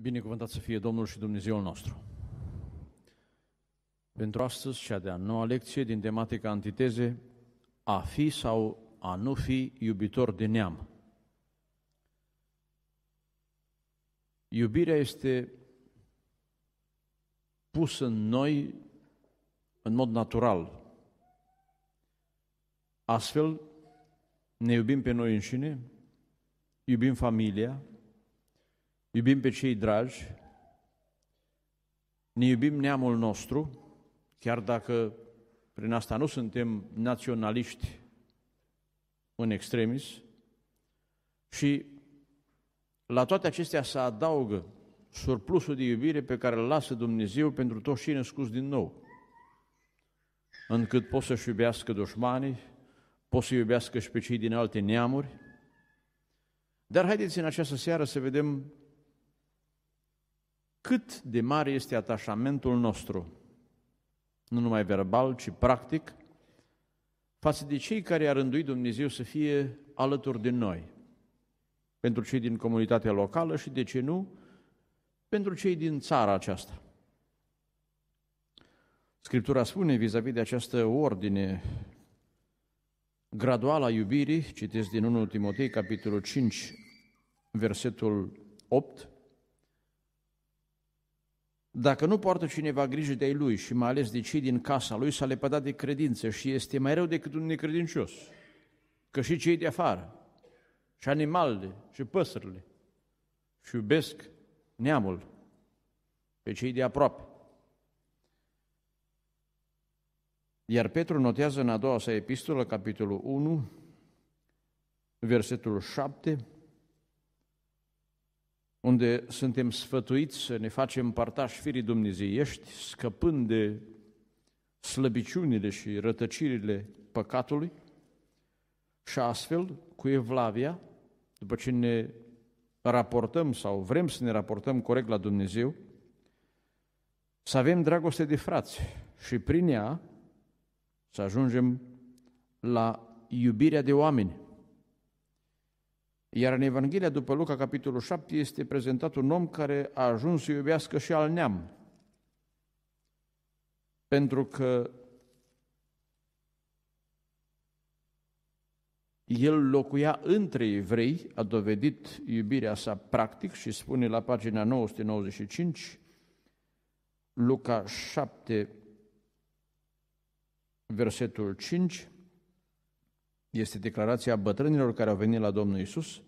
Binecuvântat să fie Domnul și Dumnezeul nostru. Pentru astăzi, cea de-a noua lecție din tematica antiteze, a fi sau a nu fi iubitor de neam. Iubirea este pusă în noi în mod natural. Astfel, ne iubim pe noi înșine, iubim familia, iubim pe cei dragi, ne iubim neamul nostru, chiar dacă prin asta nu suntem naționaliști în extremis, și la toate acestea se adaugă surplusul de iubire pe care îl lasă Dumnezeu pentru toți cei născuți din nou, încât pot să-și iubească dușmanii, pot să iubească și pe cei din alte neamuri. Dar haideți în această seară să vedem cât de mare este atașamentul nostru, nu numai verbal, ci practic, față de cei care a rânduit Dumnezeu să fie alături de noi, pentru cei din comunitatea locală și, de ce nu, pentru cei din țara aceasta. Scriptura spune vis-a-vis de această ordine graduală a iubirii, citesc din 1 Timotei, capitolul 5, versetul 8, dacă nu poartă cineva grijă de ei lui și mai ales de cei din casa lui, s-a lepădat de credință și este mai rău decât un necredincios, că și cei de afară, și animalele, și păsările, și iubesc neamul pe cei de aproape. Iar Petru notează în a doua sa epistolă, capitolul 1, versetul 7, unde suntem sfătuiți să ne facem partași firii dumnezeiești, scăpând de slăbiciunile și rătăcirile păcatului și astfel, cu evlavia, după ce ne raportăm sau vrem să ne raportăm corect la Dumnezeu, să avem dragoste de frați și prin ea să ajungem la iubirea de oameni. Iar în Evanghelia după Luca, capitolul 7, este prezentat un om care a ajuns să iubească și al neam. Pentru că el locuia între evrei, a dovedit iubirea sa practic și spune la pagina 995, Luca 7, versetul 5, este declarația bătrânilor care au venit la Domnul Isus,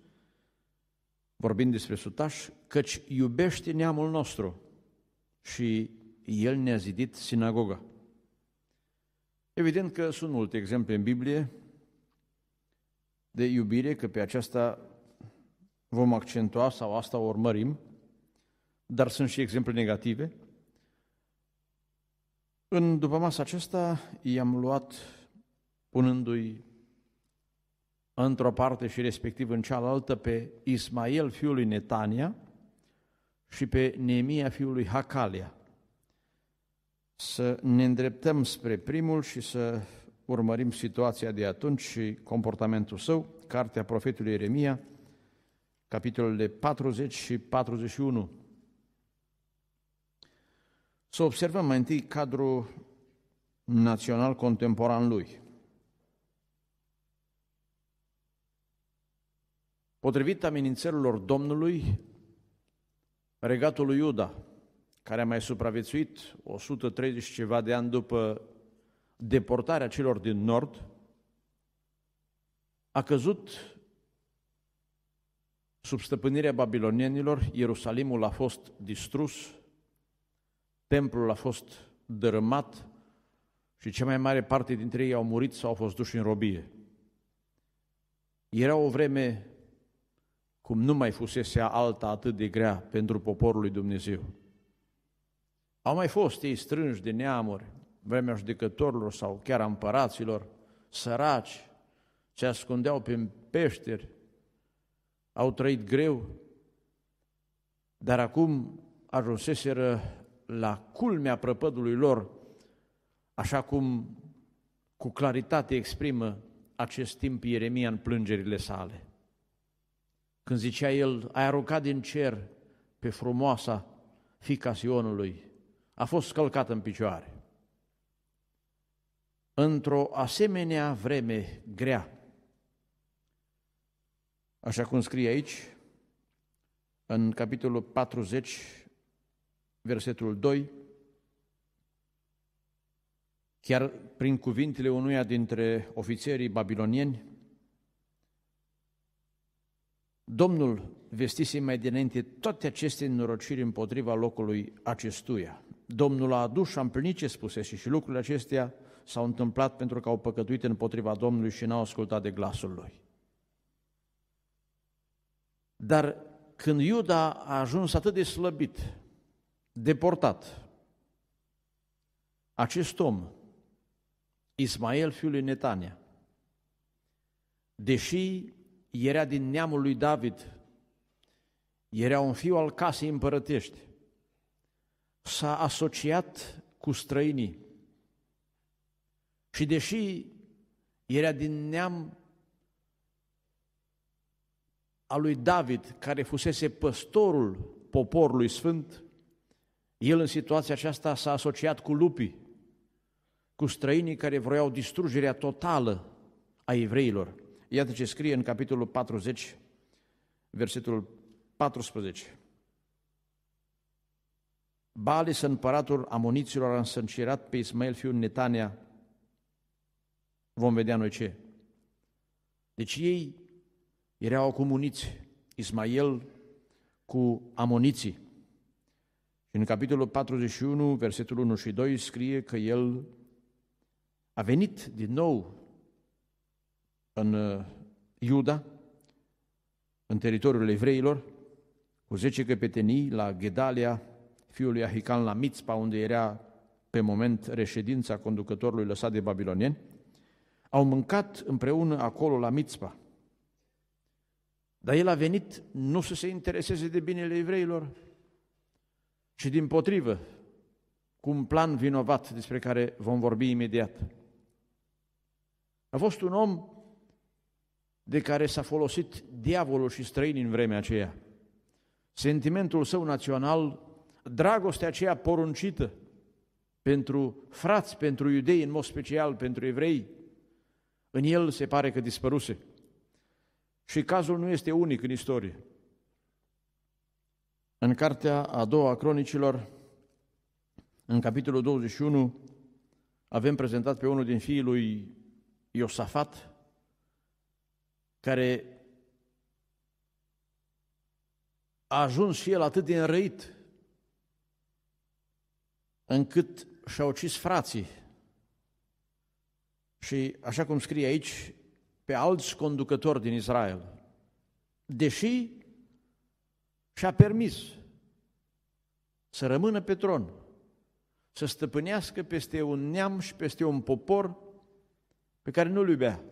vorbind despre sutaș, căci iubește neamul nostru și el ne-a zidit sinagoga. Evident că sunt multe exemple în Biblie de iubire, că pe aceasta vom accentua sau asta o urmărim, dar sunt și exemple negative. În după masa aceasta i-am luat punându-i într-o parte și respectiv în cealaltă pe Ismael fiul lui Netania și pe Nemia, fiul lui Hakalia, Să ne îndreptăm spre primul și să urmărim situația de atunci și comportamentul său, Cartea profetului Ieremia, capitolele 40 și 41. Să observăm mai întâi cadrul național contemporan lui. Potrivit amenințărilor Domnului, regatul lui Iuda, care a mai supraviețuit 130 ceva de ani după deportarea celor din nord, a căzut sub stăpânirea babilonienilor, Ierusalimul a fost distrus, templul a fost dărâmat și cea mai mare parte dintre ei au murit sau au fost duși în robie. Era o vreme cum nu mai fusese alta atât de grea pentru poporul lui Dumnezeu. Au mai fost ei strânși de neamuri, vremea judecătorilor sau chiar a împăraților, săraci, se ascundeau prin peșteri, au trăit greu, dar acum ajunseseră la culmea prăpădului lor, așa cum cu claritate exprimă acest timp Ieremia în plângerile sale când zicea el, ai aruncat din cer pe frumoasa fica Sionului, a fost călcat în picioare. Într-o asemenea vreme grea, așa cum scrie aici, în capitolul 40, versetul 2, chiar prin cuvintele unuia dintre ofițerii babilonieni, Domnul vestise mai dinainte toate aceste înnorociri împotriva locului acestuia. Domnul a adus și a împlinit ce spusese și lucrurile acestea s-au întâmplat pentru că au păcătuit împotriva Domnului și n-au ascultat de glasul lui. Dar când Iuda a ajuns atât de slăbit, deportat, acest om, Ismael fiul lui Netania, deși era din neamul lui David, era un fiu al casei împărătești, s-a asociat cu străinii și deși era din neam a lui David, care fusese păstorul poporului sfânt, el în situația aceasta s-a asociat cu lupii, cu străinii care vroiau distrugerea totală a evreilor. Iată ce scrie în capitolul 40, versetul 14. Balis, împăratul amoniților, a însâncirat pe Ismael fiul Netania. Vom vedea noi ce. Deci ei erau acum uniți, Ismael cu amoniții. Și în capitolul 41, versetul 1 și 2, scrie că el a venit din nou în uh, Iuda, în teritoriul evreilor, cu zece căpetenii la Gedalia, fiul lui Ahican la Mitzpa, unde era pe moment reședința conducătorului lăsat de babilonieni, au mâncat împreună acolo la Mitzpa. Dar el a venit nu să se intereseze de binele evreilor, ci din potrivă, cu un plan vinovat despre care vom vorbi imediat. A fost un om de care s-a folosit diavolul și străinii în vremea aceea. Sentimentul său național, dragostea aceea poruncită pentru frați, pentru iudei, în mod special pentru evrei, în el se pare că dispăruse. Și cazul nu este unic în istorie. În cartea a doua a cronicilor, în capitolul 21, avem prezentat pe unul din fiii lui Iosafat, care a ajuns și el atât de înrăit încât și-a ucis frații. Și așa cum scrie aici, pe alți conducători din Israel, deși și-a permis să rămână pe tron, să stăpânească peste un neam și peste un popor pe care nu-l iubea.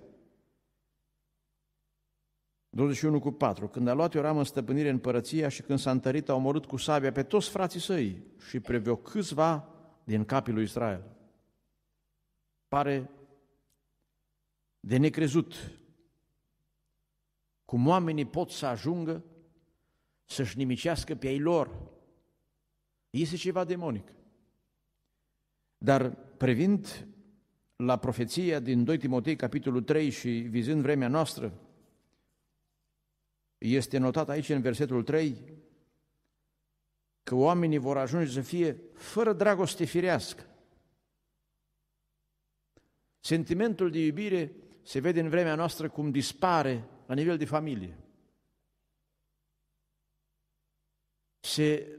21 cu 4. Când a luat Ioram în stăpânire împărăția și când s-a întărit, a omorât cu sabia pe toți frații săi și preveu câțiva din capii lui Israel. Pare de necrezut cum oamenii pot să ajungă să-și nimicească pe ei lor. Este ceva demonic. Dar privind la profeția din 2 Timotei, capitolul 3 și vizând vremea noastră, este notat aici în versetul 3 că oamenii vor ajunge să fie fără dragoste firească. Sentimentul de iubire se vede în vremea noastră cum dispare la nivel de familie. Se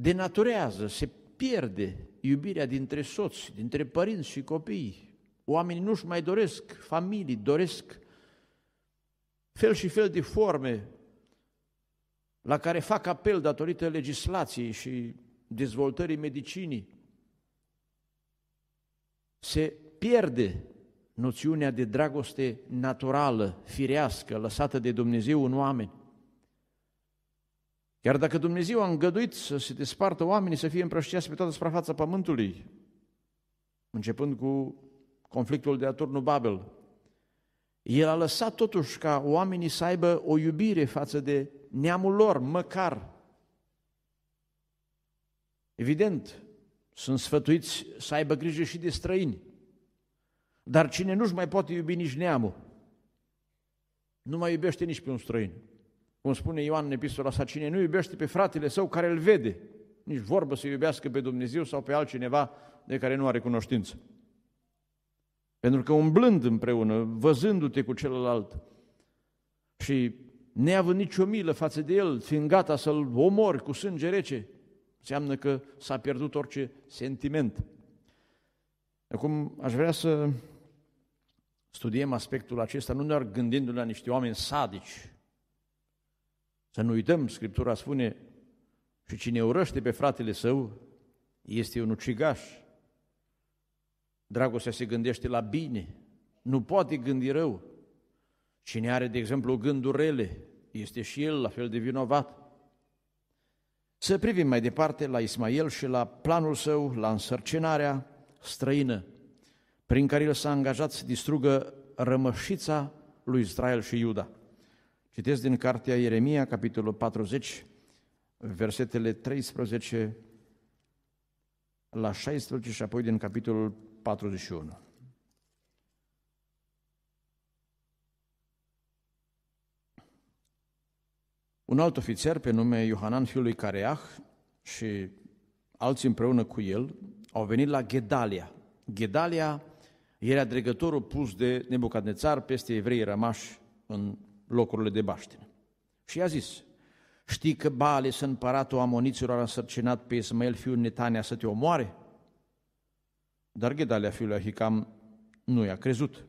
denaturează, se pierde iubirea dintre soți, dintre părinți și copii. Oamenii nu-și mai doresc familii, doresc fel și fel de forme la care fac apel datorită legislației și dezvoltării medicinii, se pierde noțiunea de dragoste naturală, firească, lăsată de Dumnezeu în oameni. Iar dacă Dumnezeu a îngăduit să se despartă oamenii, să fie împrăștiați pe toată suprafața pământului, începând cu conflictul de la turnul Babel, el a lăsat totuși ca oamenii să aibă o iubire față de neamul lor, măcar. Evident, sunt sfătuiți să aibă grijă și de străini, dar cine nu-și mai poate iubi nici neamul, nu mai iubește nici pe un străin. Cum spune Ioan în epistola sa, cine nu iubește pe fratele său care îl vede, nici vorbă să iubească pe Dumnezeu sau pe altcineva de care nu are cunoștință. Pentru că umblând împreună, văzându-te cu celălalt și neavând nicio milă față de el, fiind gata să-l omori cu sânge rece, înseamnă că s-a pierdut orice sentiment. Acum aș vrea să studiem aspectul acesta, nu doar gândindu-ne la niște oameni sadici. Să nu uităm, Scriptura spune, și cine urăște pe fratele său este un ucigaș. Dragostea se gândește la bine, nu poate gândi rău. Cine are, de exemplu, gânduri rele, este și el la fel de vinovat. Să privim mai departe la Ismael și la planul său, la însărcinarea străină, prin care el s-a angajat să distrugă rămășița lui Israel și Iuda. Citesc din cartea Ieremia, capitolul 40, versetele 13 la 16 și apoi din capitolul 41. Un alt ofițer pe nume Iohanan fiul lui Careah și alții împreună cu el au venit la Gedalia. Gedalia era dregătorul pus de Nebucadnețar peste evrei rămași în locurile de baștină. Și i-a zis, știi că Baales, împăratul amoniților, a însărcinat pe Ismael fiul Netania să te omoare? Dar Gedalia fiul lui Ahicam nu i-a crezut.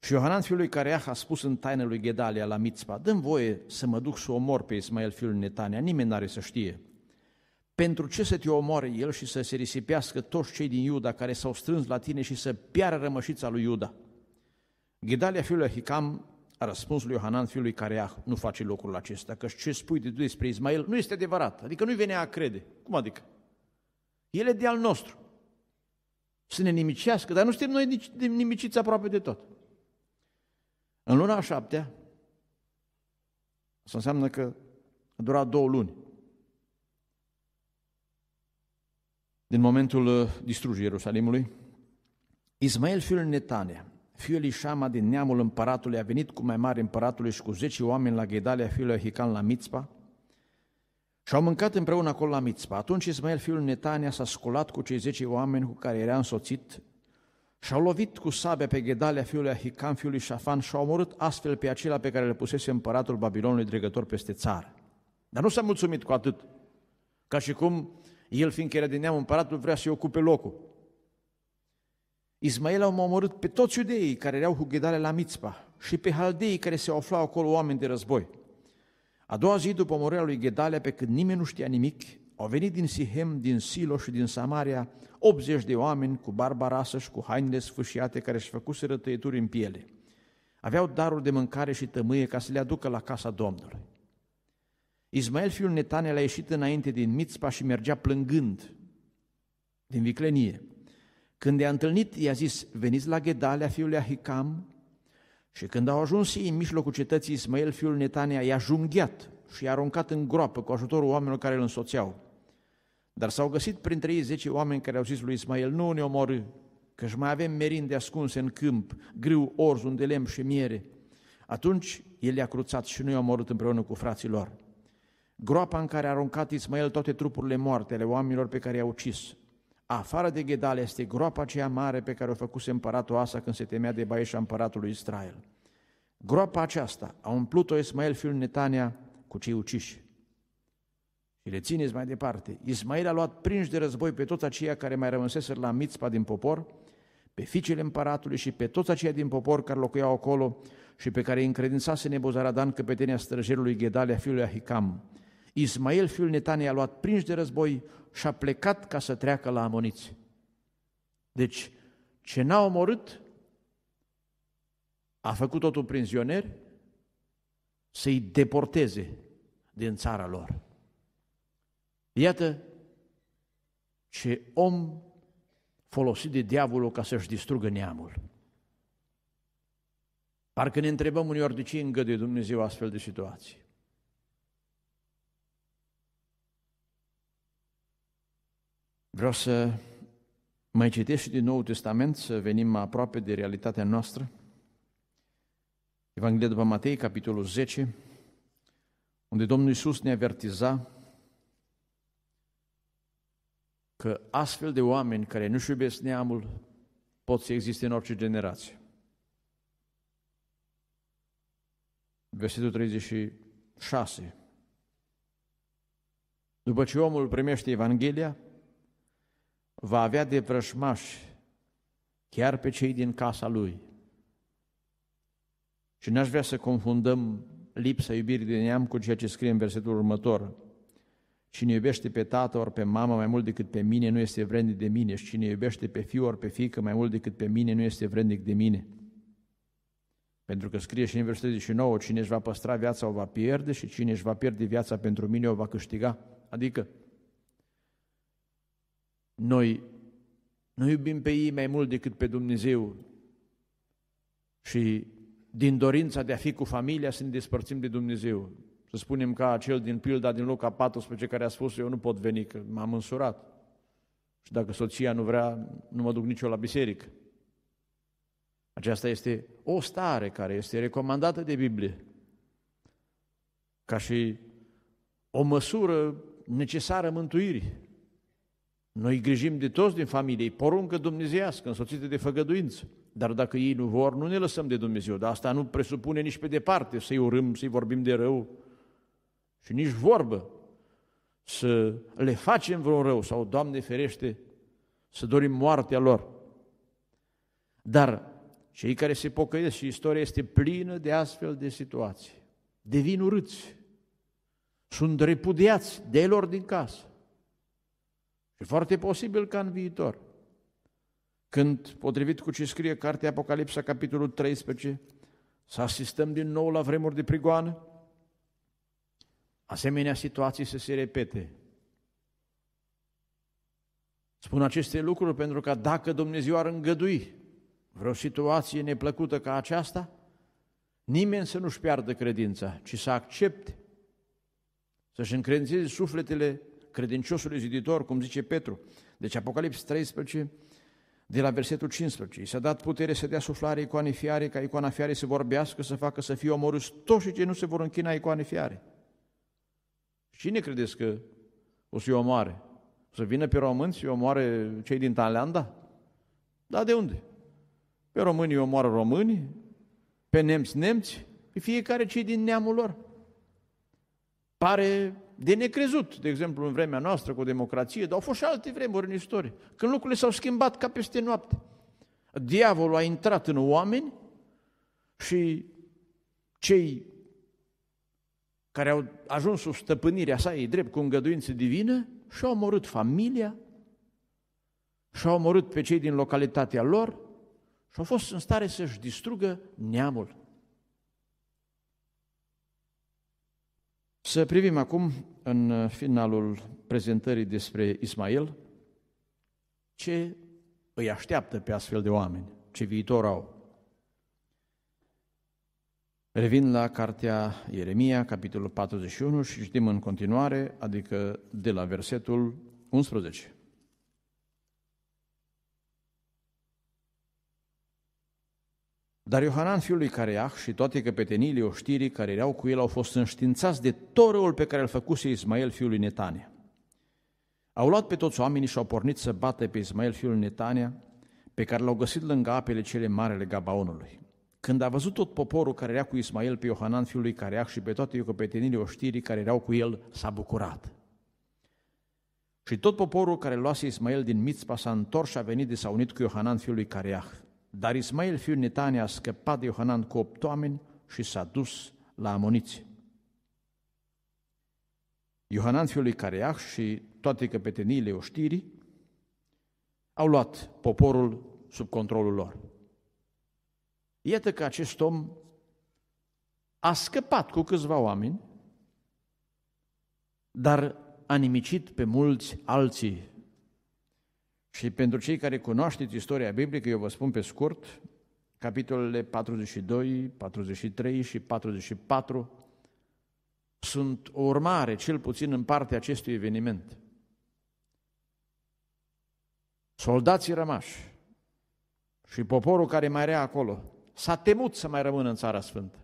Și Iohanan fiul lui Careah a spus în taină lui Gedalia la Mitzpa, dă voie să mă duc să omor pe Ismael fiul Netania, nimeni n-are să știe. Pentru ce să te omoare el și să se risipească toți cei din Iuda care s-au strâns la tine și să piară rămășița lui Iuda? Gedalia fiul lui Ahicam a răspuns lui Iohanan fiul lui Careah, nu face locul acesta, că ce spui de tu despre Ismael nu este adevărat, adică nu-i venea a crede. Cum adică? El e de al nostru să ne nimicească, dar nu suntem noi nici nimiciți aproape de tot. În luna a șaptea, asta înseamnă că a durat două luni, din momentul uh, distrugerii Ierusalimului, Ismael fiul Netanea, fiul Ișama din neamul împăratului, a venit cu mai mare împăratului și cu zece oameni la Gedalia, fiul lui Hican la Mitzpa, și au mâncat împreună acolo la mitzpa. Atunci Ismael, fiul Netania, s-a sculat cu cei zece oameni cu care era însoțit și au lovit cu sabia pe Gedalia, fiul Ahicam, fiului Șafan, și au omorât astfel pe acela pe care le pusese împăratul Babilonului dregător peste țară. Dar nu s-a mulțumit cu atât, ca și cum el, fiindcă era din neam împăratul, vrea să-i ocupe locul. Ismael au omorât pe toți iudeii care erau cu Gedalia la Mitzpa și pe haldeii care se aflau acolo oameni de război. A doua zi, după morea lui Gedalia, pe când nimeni nu știa nimic, au venit din Sihem, din Silo și din Samaria 80 de oameni cu barba rasă și cu haine sfâșiate care își făcuseră tăieturi în piele. Aveau daruri de mâncare și tămâie ca să le aducă la casa Domnului. Ismael, fiul Netanel, a ieșit înainte din Mitzpa și mergea plângând din viclenie. Când i-a întâlnit, i-a zis, veniți la Gedalia, fiul Ahicam, și când au ajuns ei în mijlocul cetății, Ismael, fiul Netania, i-a junghiat și i-a aruncat în groapă cu ajutorul oamenilor care îl însoțeau. Dar s-au găsit printre ei zece oameni care au zis lui Ismael, nu ne omorâ, și mai avem merinde ascunse în câmp, grâu, orz, unde lemn și miere. Atunci el i-a cruțat și nu i-a omorât împreună cu frații lor. Groapa în care a aruncat Ismael toate trupurile moarte ale oamenilor pe care i-a ucis, Afară de Ghedale este groapa aceea mare pe care o făcuse împăratul Asa când se temea de Baieșa împăratului Israel. Groapa aceasta a umplut-o Ismael fiul Netania cu cei uciși. Și țineți mai departe, Ismael a luat prinși de război pe toți aceia care mai rămăseseră la Mitzpa din popor, pe fiicele împăratului și pe toți aceia din popor care locuiau acolo și pe care îi încredințase Nebuzaradan căpetenia străjerului Ghedalea fiului Ahicam, Ismael, fiul Netania, a luat prinși de război și a plecat ca să treacă la amoniți. Deci, ce n-a omorât, a făcut totul prinzionieri, să-i deporteze din țara lor. Iată ce om folosit de diavolul ca să-și distrugă neamul. Parcă ne întrebăm uneori de ce îngăduie Dumnezeu astfel de situații. Vreau să mai citesc și din Noul Testament, să venim aproape de realitatea noastră. Evanghelia după Matei, capitolul 10, unde Domnul Iisus ne avertiza că astfel de oameni care nu-și iubesc neamul pot să existe în orice generație. Versetul 36. După ce omul primește Evanghelia, va avea de vrășmași chiar pe cei din casa lui. Și n-aș vrea să confundăm lipsa iubirii de neam cu ceea ce scrie în versetul următor. Cine iubește pe tată ori pe mamă mai mult decât pe mine nu este vrednic de mine și cine iubește pe fiu ori pe fică mai mult decât pe mine nu este vrednic de mine. Pentru că scrie și în versetul 19, cine își va păstra viața o va pierde și cine își va pierde viața pentru mine o va câștiga. Adică noi, noi iubim pe ei mai mult decât pe Dumnezeu și din dorința de a fi cu familia să ne despărțim de Dumnezeu. Să spunem ca acel din pilda din Luca 14 care a spus eu nu pot veni că m-am însurat și dacă soția nu vrea, nu mă duc eu la biserică. Aceasta este o stare care este recomandată de Biblie ca și o măsură necesară mântuirii. Noi grijim de toți din familie, poruncă dumnezeiască, însoțită de făgăduință. Dar dacă ei nu vor, nu ne lăsăm de Dumnezeu. Dar asta nu presupune nici pe departe să-i urâm, să-i vorbim de rău și nici vorbă să le facem vreun rău sau, Doamne ferește, să dorim moartea lor. Dar cei care se pocăiesc și istoria este plină de astfel de situații, devin urâți, sunt repudiați de lor din casă. Și foarte posibil ca în viitor, când, potrivit cu ce scrie cartea Apocalipsa, capitolul 13, să asistăm din nou la vremuri de prigoană, asemenea situații să se repete. Spun aceste lucruri pentru că dacă Dumnezeu ar îngădui vreo situație neplăcută ca aceasta, nimeni să nu-și piardă credința, ci să accepte, să-și încredințeze sufletele credinciosului ziditor, cum zice Petru. Deci Apocalips 13, de la versetul 15. I s-a dat putere să dea suflare icoane fiare, ca icoana fiare să vorbească, să facă să fie omorâți toți cei ce nu se vor închina icoane fiare. Cine credeți că o să-i omoare? O să vină pe români și omoare cei din Thailanda? Da, de unde? Pe românii omoară români, pe nemți nemți, pe fiecare cei din neamul lor. Pare de necrezut, de exemplu, în vremea noastră cu democrație, dar au fost și alte vremuri în istorie, când lucrurile s-au schimbat ca peste noapte. Diavolul a intrat în oameni și cei care au ajuns sub stăpânirea sa, ei drept, cu îngăduință divină, și-au omorât familia, și-au omorât pe cei din localitatea lor și au fost în stare să-și distrugă neamul. Să privim acum, în uh, finalul prezentării despre Ismail, ce îi așteaptă pe astfel de oameni, ce viitor au. Revin la cartea Ieremia, capitolul 41 și citim în continuare, adică de la versetul 11. Dar Iohanan, fiul lui Careah și toate căpeteniile oștirii care erau cu el au fost înștiințați de torul pe care îl făcuse Ismael, fiul lui Netania. Au luat pe toți oamenii și au pornit să bată pe Ismael, fiul lui Netania, pe care l-au găsit lângă apele cele mari ale Gabaonului. Când a văzut tot poporul care era cu Ismael pe Iohanan, fiul lui Careah și pe toate iucăpetenile oștirii care erau cu el, s-a bucurat. Și tot poporul care luase Ismael din Mitzpa s-a întors și a venit de s-a unit cu Iohanan, fiul lui Careah. Dar Ismail fiul Netania a scăpat de Iohanan cu opt oameni și s-a dus la Amoniți. Iohanan fiul lui Careach și toate căpeteniile oștirii au luat poporul sub controlul lor. Iată că acest om a scăpat cu câțiva oameni, dar a nimicit pe mulți alții și pentru cei care cunoașteți istoria biblică, eu vă spun pe scurt, capitolele 42, 43 și 44 sunt o urmare, cel puțin în parte, acestui eveniment. Soldații rămași și poporul care mai era acolo s-a temut să mai rămână în Țara Sfântă.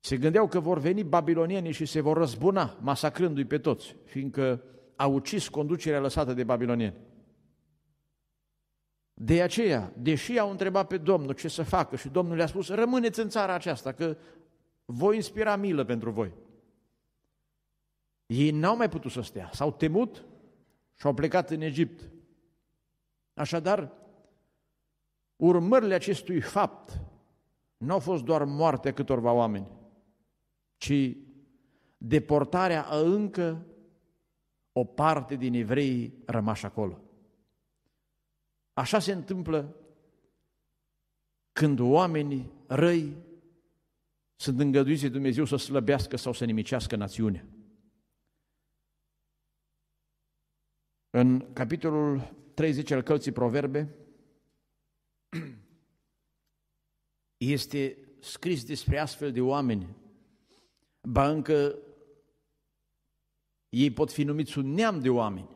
Se gândeau că vor veni babilonienii și se vor răzbuna, masacrându-i pe toți, fiindcă au ucis conducerea lăsată de babilonieni. De aceea, deși au întrebat pe Domnul ce să facă și Domnul le-a spus, rămâneți în țara aceasta, că voi inspira milă pentru voi. Ei n-au mai putut să stea, s-au temut și au plecat în Egipt. Așadar, urmările acestui fapt nu au fost doar moartea câtorva oameni, ci deportarea a încă o parte din evrei rămași acolo. Așa se întâmplă când oamenii răi sunt îngăduiți de Dumnezeu să slăbească sau să nimicească națiunea. În capitolul 30 al călții Proverbe este scris despre astfel de oameni, ba încă ei pot fi numiți un neam de oameni.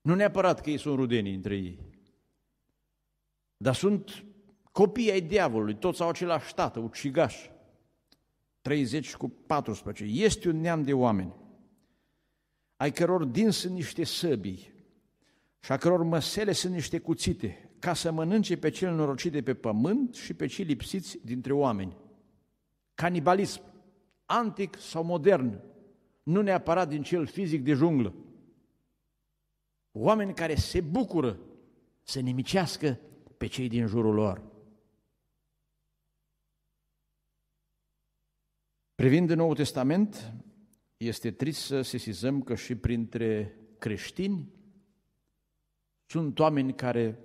Nu neapărat că ei sunt rudenii între ei, dar sunt copii ai diavolului, toți au același tată, ucigaș. 30 cu 14. Este un neam de oameni, ai căror din sunt niște săbii și a căror măsele sunt niște cuțite, ca să mănânce pe cel norocit de pe pământ și pe cei lipsiți dintre oameni. Canibalism, antic sau modern, nu neapărat din cel fizic de junglă. Oameni care se bucură să nimicească pe cei din jurul lor. Privind de Noul Testament, este trist să sesizăm că și printre creștini sunt oameni care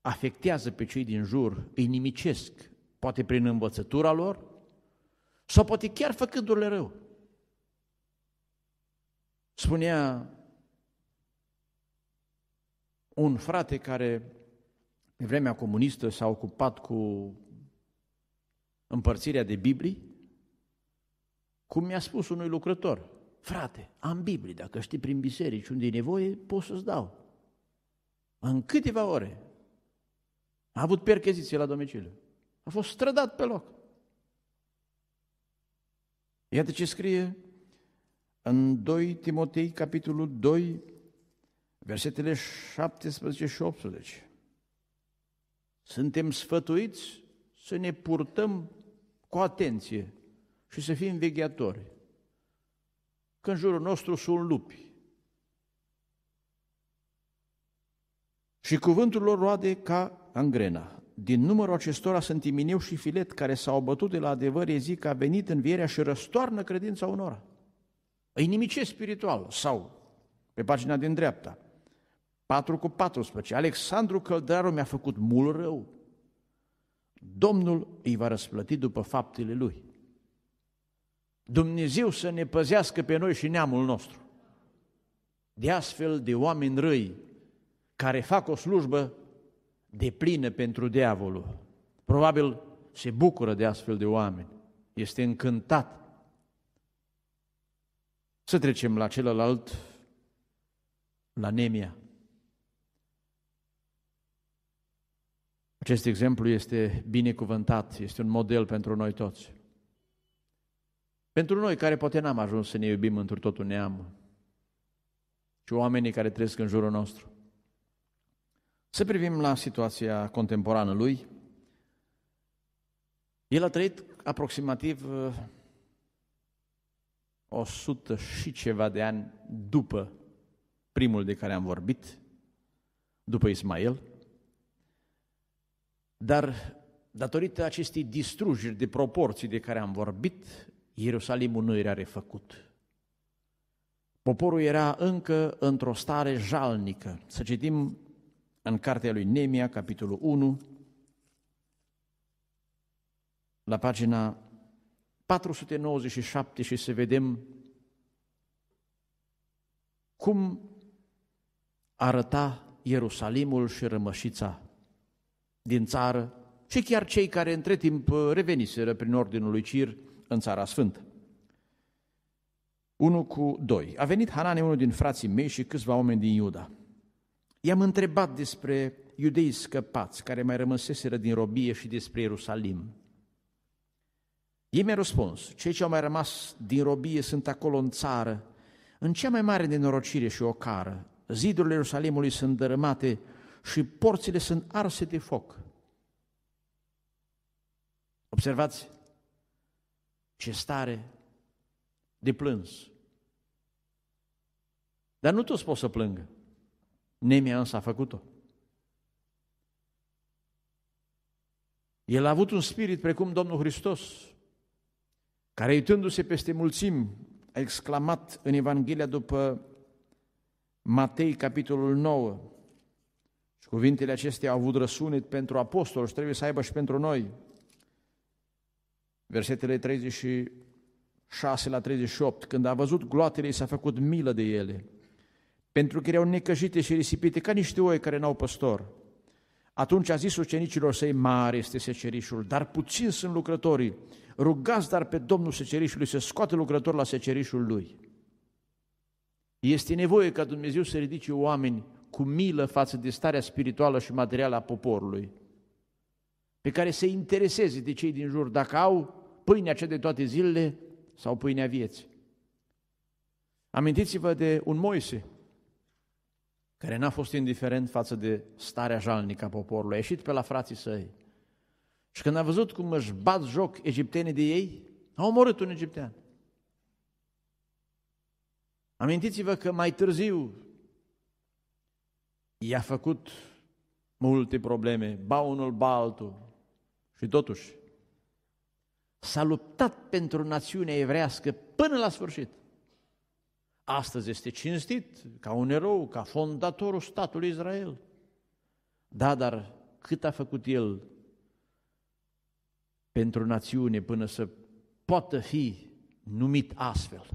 afectează pe cei din jur, îi nimicesc, poate prin învățătura lor, sau poate chiar făcându-le rău. Spunea un frate care în vremea comunistă s-a ocupat cu împărțirea de Biblii, cum mi-a spus unui lucrător, frate, am Biblie, dacă știi prin biserici unde e nevoie, pot să-ți dau. În câteva ore a avut percheziție la domiciliu. A fost strădat pe loc. Iată ce scrie în 2 Timotei, capitolul 2, versetele 17 și 18. Suntem sfătuiți să ne purtăm cu atenție și să fim vegheatori. Că în jurul nostru sunt lupi. Și cuvântul lor roade ca angrena. Din numărul acestora sunt Imineu și Filet, care s-au bătut de la adevăr, e zic că a venit vierea și răstoarnă credința unora. Îi nimice spiritual sau pe pagina din dreapta. 4 cu 14. Alexandru Căldraru mi-a făcut mult rău. Domnul îi va răsplăti după faptele lui. Dumnezeu să ne păzească pe noi și neamul nostru de astfel de oameni răi care fac o slujbă de plină pentru diavolul. Probabil se bucură de astfel de oameni, este încântat. Să trecem la celălalt, la Nemia. Acest exemplu este binecuvântat, este un model pentru noi toți. Pentru noi care poate n-am ajuns să ne iubim într totul neamul, Și oamenii care trăiesc în jurul nostru. Să privim la situația contemporană lui. El a trăit aproximativ 100 uh, și ceva de ani după primul de care am vorbit, după Ismael, dar datorită acestei distrugeri de proporții de care am vorbit, Ierusalimul nu era refăcut. Poporul era încă într-o stare jalnică. Să citim în cartea lui Nemia, capitolul 1, la pagina 497 și să vedem cum arăta Ierusalimul și rămășița din țară și chiar cei care între timp uh, reveniseră prin ordinul lui Cir în țara sfântă. 1 cu 2. A venit Hanane, unul din frații mei și câțiva oameni din Iuda. I-am întrebat despre iudeii scăpați care mai rămăseseră din robie și despre Ierusalim. Ei mi-au răspuns, cei ce au mai rămas din robie sunt acolo în țară, în cea mai mare nenorocire și ocară. Zidurile Ierusalimului sunt dărâmate și porțile sunt arse de foc. Observați ce stare de plâns. Dar nu toți pot să plângă. Nemia însă a făcut-o. El a avut un spirit precum Domnul Hristos, care uitându-se peste mulțimi, a exclamat în Evanghelia după Matei, capitolul 9, și cuvintele acestea au avut răsunet pentru apostol și trebuie să aibă și pentru noi. Versetele 36 la 38, când a văzut gloatele, s-a făcut milă de ele, pentru că erau necăjite și risipite ca niște oi care n-au păstor. Atunci a zis ucenicilor săi, mare este secerișul, dar puțin sunt lucrătorii. Rugați dar pe Domnul secerișului să scoate lucrători la secerișul lui. Este nevoie ca Dumnezeu să ridice oameni cu milă față de starea spirituală și materială a poporului, pe care se intereseze de cei din jur dacă au pâinea cea de toate zilele sau pâinea vieții. Amintiți-vă de un Moise, care n-a fost indiferent față de starea jalnică a poporului, a ieșit pe la frații săi. Și când a văzut cum își bat joc egiptenii de ei, a omorât un egiptean. Amintiți-vă că mai târziu i-a făcut multe probleme, ba unul, ba altul. Și totuși, s-a luptat pentru națiunea evrească până la sfârșit. Astăzi este cinstit ca un erou, ca fondatorul statului Israel. Da, dar cât a făcut el pentru națiune până să poată fi numit astfel.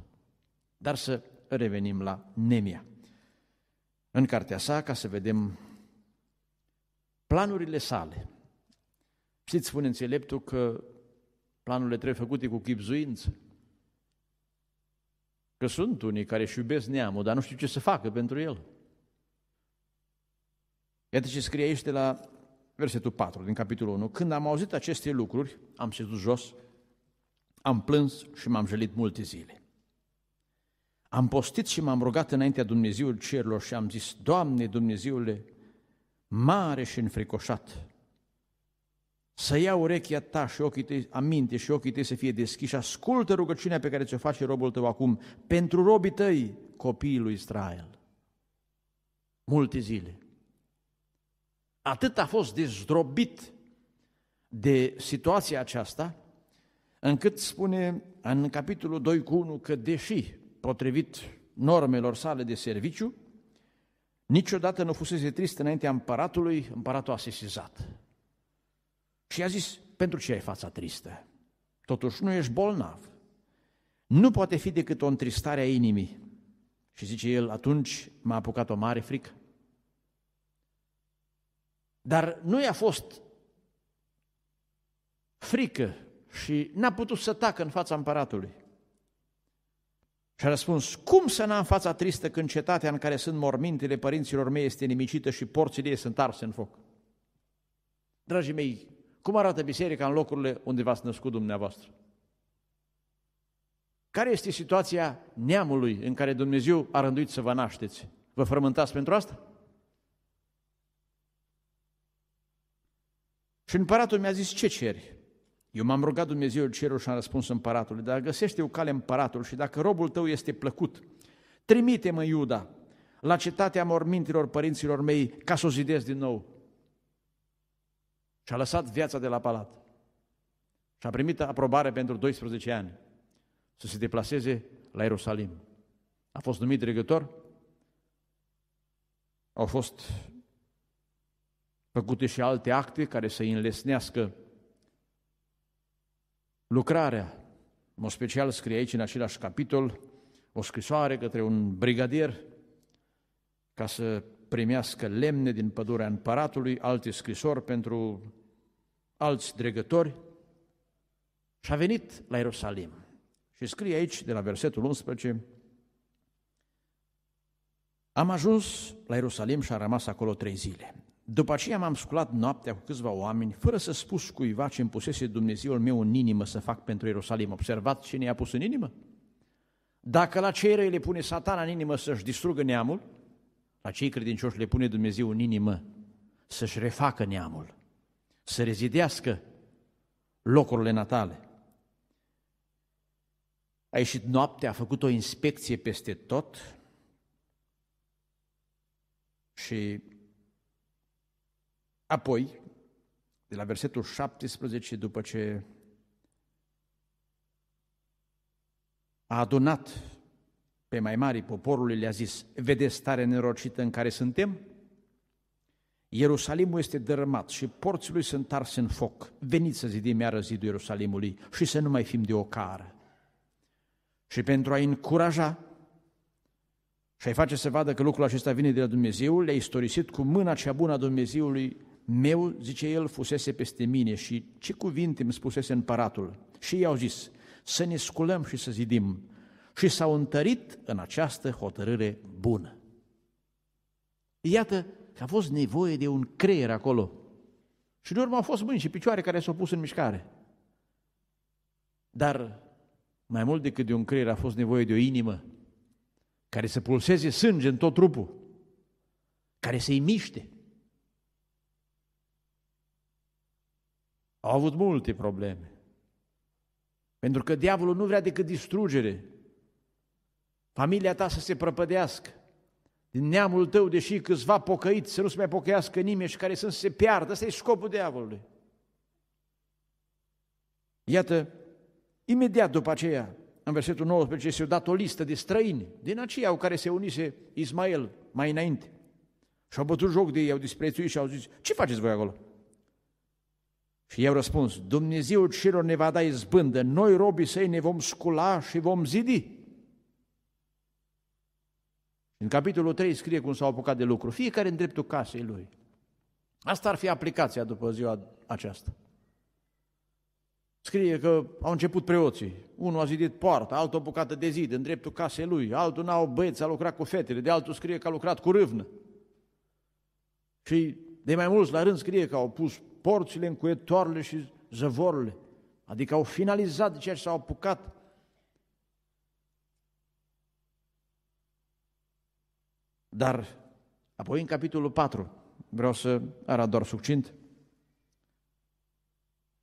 Dar să revenim la Nemia în cartea sa ca să vedem planurile sale. Știți, spune înțeleptul că planurile trebuie făcute cu chipzuință. Că sunt unii care își iubesc neamul, dar nu știu ce să facă pentru el. Iată ce scrie aici de la versetul 4 din capitolul 1. Când am auzit aceste lucruri, am sezut jos, am plâns și m-am jălit multe zile. Am postit și m-am rugat înaintea Dumnezeului cerilor și am zis, Doamne Dumnezeule, mare și înfricoșat, să ia urechea ta și ochii tăi, aminte și ochii tăi să fie deschiși, ascultă rugăciunea pe care ți-o face robul tău acum, pentru robii tăi, copiii lui Israel. Multe zile. Atât a fost dezdrobit de situația aceasta, încât spune în capitolul 2 cu 1 că deși potrivit normelor sale de serviciu, niciodată nu fusese trist înaintea împăratului, împăratul a sesizat. Și i-a zis, pentru ce ai fața tristă? Totuși nu ești bolnav. Nu poate fi decât o întristare a inimii. Și zice el, atunci m-a apucat o mare frică. Dar nu i-a fost frică și n-a putut să tacă în fața împăratului. Și a răspuns, cum să n-am fața tristă când cetatea în care sunt mormintele părinților mei este nimicită și porțile ei sunt arse în foc? Dragii mei, cum arată biserica în locurile unde v-ați născut dumneavoastră? Care este situația neamului în care Dumnezeu a rânduit să vă nașteți? Vă frământați pentru asta? Și împăratul mi-a zis, ce ceri? Eu m-am rugat Dumnezeu cerul și am răspuns împăratului, dar găsește o cale împăratul și dacă robul tău este plăcut, trimite-mă Iuda la cetatea mormintilor părinților mei ca să o zidesc din nou. Și a lăsat viața de la palat. Și a primit aprobare pentru 12 ani să se deplaseze la Ierusalim. A fost numit regător, au fost făcute și alte acte care să înlesnească lucrarea. În mod special scrie aici, în același capitol, o scrisoare către un brigadier ca să primească lemne din pădurea împăratului, alte scrisori pentru alți dregători și a venit la Ierusalim. Și scrie aici, de la versetul 11, Am ajuns la Ierusalim și a rămas acolo trei zile. După aceea m-am sculat noaptea cu câțiva oameni, fără să spus cuiva ce îmi pusese Dumnezeul meu în inimă să fac pentru Ierusalim. Observat ce ne-a pus în inimă? Dacă la cei răi le pune satana în inimă să-și distrugă neamul, la cei credincioși le pune Dumnezeu în inimă să-și refacă neamul, să rezidească locurile natale. A ieșit noaptea, a făcut o inspecție peste tot și Apoi, de la versetul 17, după ce a adunat pe mai mari poporului, le-a zis, vedeți starea nerocită în care suntem? Ierusalimul este dărâmat și porții lui sunt arse în foc. Veniți să zidim iară zidul Ierusalimului și să nu mai fim de ocară. Și pentru a încuraja și a-i face să vadă că lucrul acesta vine de la Dumnezeu, le-a istorisit cu mâna cea bună a Dumnezeului meu, zice el, fusese peste mine și ce cuvinte îmi spusese împăratul. Și i-au zis, să ne sculăm și să zidim. Și s-au întărit în această hotărâre bună. Iată că a fost nevoie de un creier acolo. Și de urmă au fost mâini și picioare care s-au pus în mișcare. Dar mai mult decât de un creier a fost nevoie de o inimă care să pulseze sânge în tot trupul, care să-i miște, Au avut multe probleme. Pentru că diavolul nu vrea decât distrugere. Familia ta să se prăpădească. Din neamul tău, deși câțiva pocăiți, să nu se mai pocăiască nimeni și care sunt să se piardă. Asta e scopul diavolului. Iată, imediat după aceea, în versetul 19, se-a dat o listă de străini, din aceia cu care se unise Ismael mai înainte. Și-au bătut joc de ei, au disprețuit și au zis, ce faceți voi acolo? Și i-au răspuns, Dumnezeu celor ne va da izbândă, noi robii săi ne vom scula și vom zidi. În capitolul 3 scrie cum s-au apucat de lucru, fiecare în dreptul casei lui. Asta ar fi aplicația după ziua aceasta. Scrie că au început preoții. Unul a zidit poarta, altul o bucată de zid în dreptul casei lui, altul n-au băieți, a lucrat cu fetele, de altul scrie că a lucrat cu râvnă. Și de mai mulți la rând scrie că au pus porțile, încuietoarele și zăvorurile. Adică au finalizat ceea ce s-au apucat. Dar apoi în capitolul 4, vreau să arăt doar succint,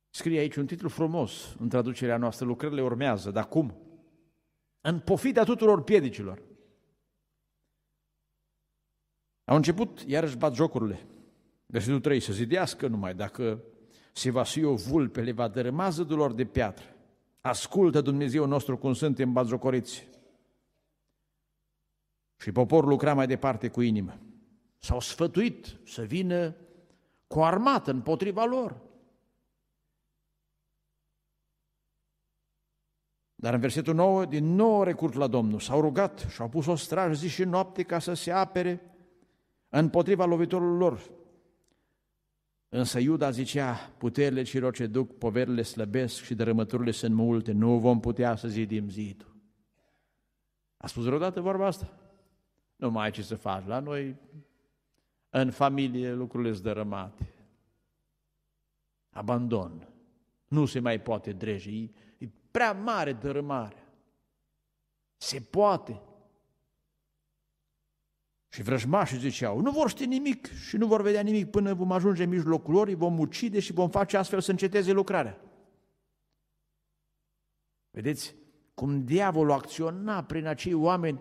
scrie aici un titlu frumos în traducerea noastră, lucrările urmează, dar cum? În pofida tuturor piedicilor. Au început iarăși bat jocurile. Deci nu trebuie să zidească numai, dacă se va sui o vulpe, le va dărâma zădulor de piatră. Ascultă Dumnezeu nostru cum suntem bazocoriți. Și poporul lucra mai departe cu inimă. S-au sfătuit să vină cu armată împotriva lor. Dar în versetul 9, din nou recurt la Domnul, s-au rugat și au pus o strajă zi și noapte ca să se apere împotriva lovitorilor lor. Însă Iuda zicea, puterile celor ce duc, poverile slăbesc și dărâmăturile sunt multe, nu vom putea să zidim zidul. A spus vreodată vorba asta? Nu mai ai ce să faci, la noi, în familie, lucrurile sunt dărâmate. Abandon. Nu se mai poate dreje, e prea mare dărâmare. Se poate, și vrăjmașii ziceau, nu vor ști nimic și nu vor vedea nimic până vom ajunge în mijlocul lor, îi vom ucide și vom face astfel să înceteze lucrarea. Vedeți cum diavolul acționa prin acei oameni,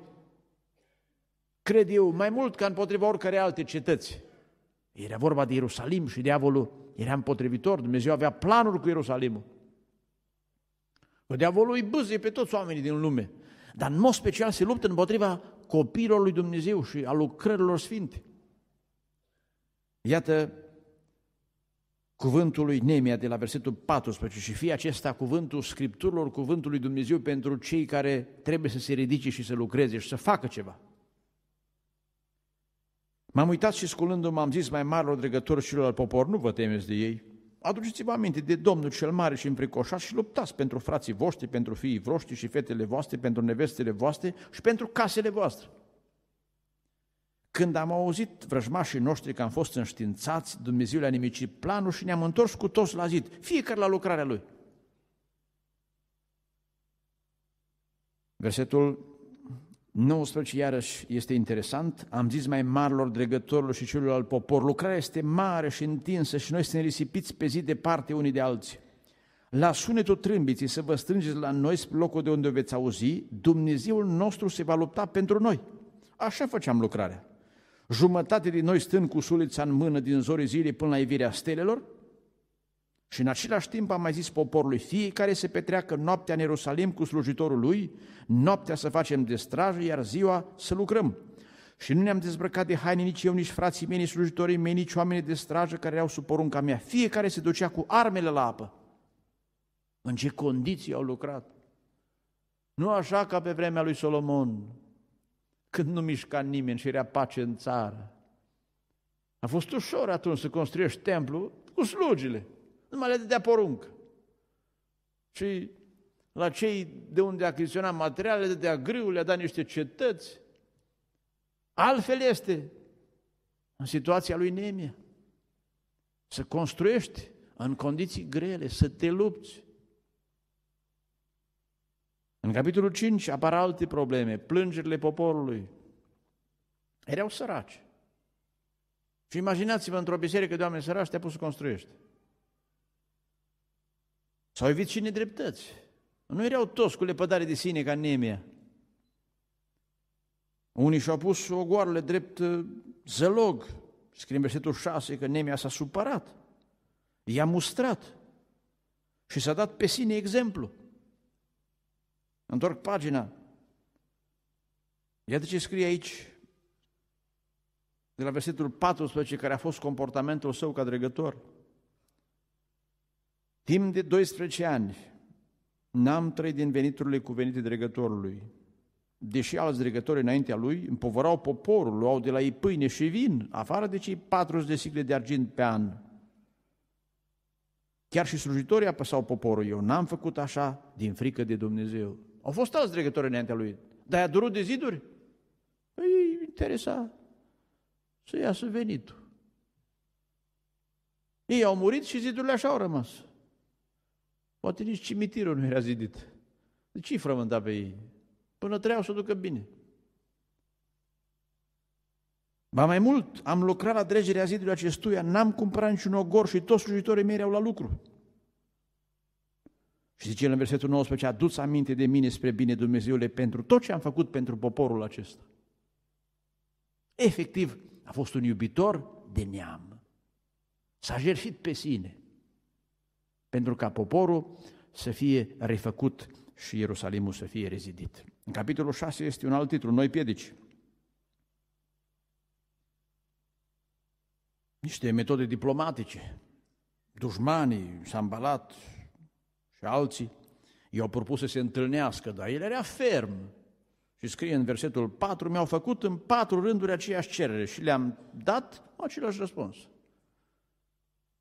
cred eu, mai mult ca împotriva oricărei alte cetăți. Era vorba de Ierusalim și diavolul era împotrivitor, Dumnezeu avea planuri cu Ierusalimul. Diavolul îi pe toți oamenii din lume, dar în mod special se luptă împotriva copiilor lui Dumnezeu și a lucrărilor sfinte. Iată cuvântul lui Nemia de la versetul 14 și fie acesta cuvântul scripturilor, cuvântul lui Dumnezeu pentru cei care trebuie să se ridice și să lucreze și să facă ceva. M-am uitat și sculându-mă am zis mai marilor dregători și al popor, nu vă temeți de ei, Aduceți-vă aminte de Domnul cel mare și împrecoșat și luptați pentru frații voștri, pentru fiii voștri și fetele voastre, pentru nevestele voastre și pentru casele voastre. Când am auzit vrăjmașii noștri că am fost înștiințați, Dumnezeu le-a nimicit planul și ne-am întors cu toți la zid, fiecare la lucrarea lui. Versetul 19, iarăși, este interesant, am zis mai marilor dregătorilor și celor al popor, lucrarea este mare și întinsă și noi suntem risipiți pe zi parte unii de alții. La sunetul trâmbiții să vă strângeți la noi spre locul de unde veți auzi, Dumnezeul nostru se va lupta pentru noi. Așa făceam lucrarea. Jumătate din noi stând cu sulița în mână din zorii zilei până la ivirea stelelor, și în același timp am mai zis poporului, fiecare se petreacă noaptea în Ierusalim cu slujitorul lui, noaptea să facem de strajă, iar ziua să lucrăm. Și nu ne-am dezbrăcat de haine nici eu, nici frații mei, nici slujitorii mei, nici oamenii de strajă care erau sub porunca mea. Fiecare se ducea cu armele la apă. În ce condiții au lucrat? Nu așa ca pe vremea lui Solomon, când nu mișca nimeni și era pace în țară. A fost ușor atunci să construiești templu cu slujile numai le dădea poruncă. Și la cei de unde achiziționa materiale, le dădea grâu, le-a dat niște cetăți. Altfel este în situația lui Nemia. Să construiești în condiții grele, să te lupți. În capitolul 5 apar alte probleme, plângerile poporului. Erau săraci. Și imaginați-vă într-o biserică de oameni săraci te-a pus să construiești. S-au iubit și nedreptăți. Nu erau toți cu lepădare de sine ca Nemia. Unii și-au pus ogoarele drept uh, zălog. Scrie în versetul 6 că Nemia s-a supărat, i-a mustrat și s-a dat pe sine exemplu. Întorc pagina. Iată ce scrie aici, de la versetul 14, care a fost comportamentul său ca dregător. Timp de 12 ani n-am trăit din veniturile cuvenite dregătorului. Deși alți dregători înaintea lui împovărau poporul, luau de la ei pâine și vin, afară de cei 40 de sigle de argint pe an. Chiar și slujitorii apăsau poporul. Eu n-am făcut așa din frică de Dumnezeu. Au fost alți dregători înaintea lui, dar i-a durut de ziduri? Păi interesa să iasă venitul. Ei au murit și zidurile așa au rămas. Poate nici cimitirul nu era zidit. De ce frământa pe ei? Până treau să o ducă bine. Ba mai mult, am lucrat la dregerea zidului acestuia, n-am cumpărat niciun ogor și toți slujitorii mei erau la lucru. Și zice el în versetul 19, dus aminte de mine spre bine Dumnezeule pentru tot ce am făcut pentru poporul acesta. Efectiv, a fost un iubitor de neam. S-a jertfit pe sine pentru ca poporul să fie refăcut și Ierusalimul să fie rezidit. În capitolul 6 este un alt titlu, Noi piedici. Niște metode diplomatice. Dușmanii, Sambalat și alții i-au propus să se întâlnească, dar el era ferm. Și scrie în versetul 4, mi-au făcut în patru rânduri aceeași cerere și le-am dat același răspuns.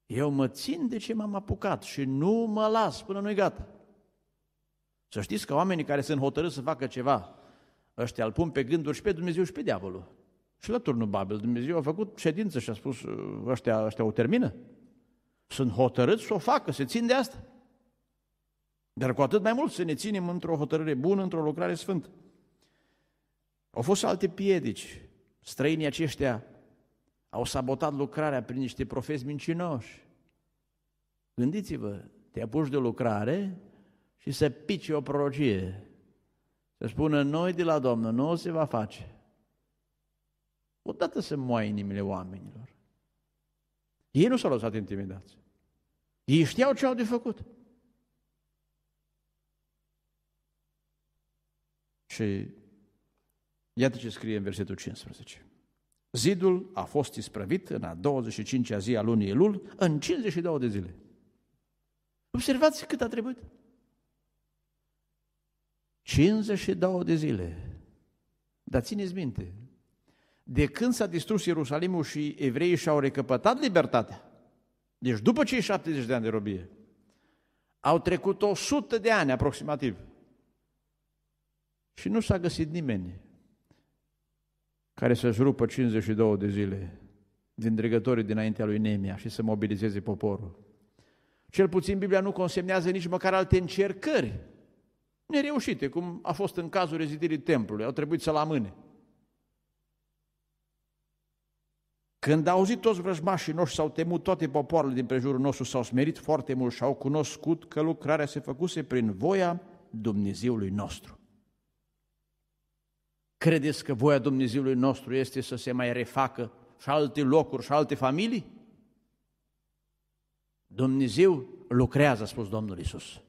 Eu mă țin de ce m-am apucat și nu mă las până nu-i gata. Să știți că oamenii care sunt hotărâți să facă ceva, ăștia îl pun pe gânduri și pe Dumnezeu și pe diavolul. Și la turnul Babel Dumnezeu a făcut ședință și a spus, ăștia, ăștia o termină. Sunt hotărâți să o facă, se țin de asta. Dar cu atât mai mult să ne ținem într-o hotărâre bună, într-o lucrare sfântă. Au fost alte piedici. Străinii aceștia au sabotat lucrarea prin niște profeți mincinoși. Gândiți-vă, te apuci de lucrare și să pici o prorocie. Să spună, noi de la Domnul, nu o se va face. Odată se moaie inimile oamenilor. Ei nu s-au lăsat intimidați. Ei știau ce au de făcut. Și iată ce scrie în versetul 15. Zidul a fost isprăvit în a 25-a zi a lunii Elul în 52 de zile. Observați cât a trebuit. 52 de zile. Dar țineți minte, de când s-a distrus Ierusalimul și evreii și-au recăpătat libertatea, deci după cei 70 de ani de robie, au trecut 100 de ani aproximativ și nu s-a găsit nimeni care să-și rupă 52 de zile din dregătorii dinaintea lui Nemia și să mobilizeze poporul. Cel puțin Biblia nu consemnează nici măcar alte încercări nereușite, cum a fost în cazul rezidirii templului, au trebuit să-l amâne. Când au auzit toți vrăjmașii noștri, s-au temut toate popoarele din prejurul nostru, s-au smerit foarte mult și au cunoscut că lucrarea se făcuse prin voia Dumnezeului nostru. Credeți că voia Dumnezeului nostru este să se mai refacă și alte locuri și alte familii? Dumnezeu lucrează, a spus Domnul Isus.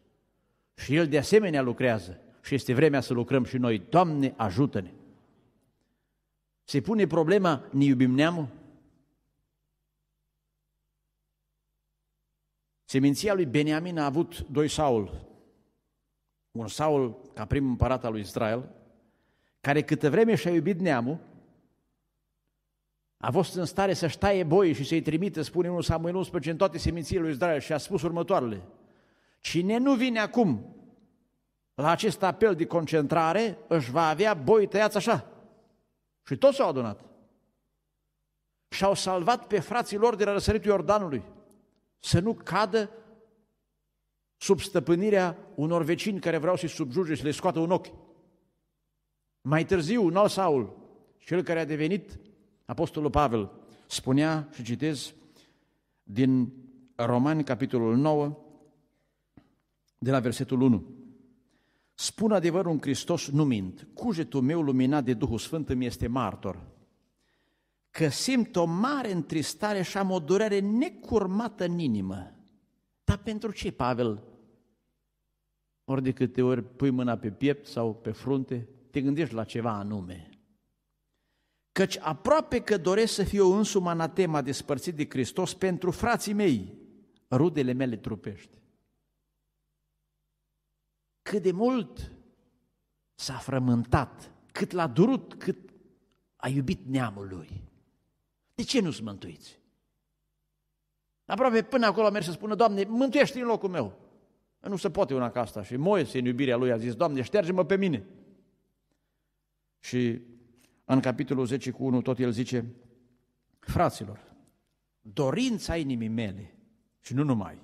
Și El de asemenea lucrează și este vremea să lucrăm și noi. Doamne, ajută-ne! Se pune problema, ne iubim neamul? Seminția lui Beniamin a avut doi Saul. Un Saul ca prim împărat al lui Israel, care câtă vreme și-a iubit neamul, a fost în stare să-și taie boii și să-i trimită, spune unul Samuel 11, în toate semințiile lui Israel și a spus următoarele. Cine nu vine acum la acest apel de concentrare, își va avea boi tăiați așa. Și toți s-au adunat. Și-au salvat pe frații lor de la răsăritul Iordanului să nu cadă sub stăpânirea unor vecini care vreau să-i subjuge și le scoată un ochi. Mai târziu, un alt Saul, cel care a devenit Apostolul Pavel, spunea, și citez, din Romani, capitolul 9, de la versetul 1. Spun adevărul în Hristos, numind, mint. Cugetul meu luminat de Duhul Sfânt îmi este martor. Că simt o mare întristare și am o durere necurmată în inimă. Dar pentru ce, Pavel? Ori de câte ori pui mâna pe piept sau pe frunte, te gândești la ceva anume. Căci aproape că doresc să fiu însumi anatema despărțit de Hristos pentru frații mei, rudele mele trupești. Cât de mult s-a frământat, cât l-a durut, cât a iubit neamul lui. De ce nu-ți mântuiți? Aproape până acolo a mers să spună, Doamne, mântuiește în locul meu. Nu se poate una ca asta. Și Moise, în iubirea lui, a zis, Doamne, șterge-mă pe mine. Și în capitolul 10 cu 1 tot el zice, fraților, dorința inimii mele și nu numai,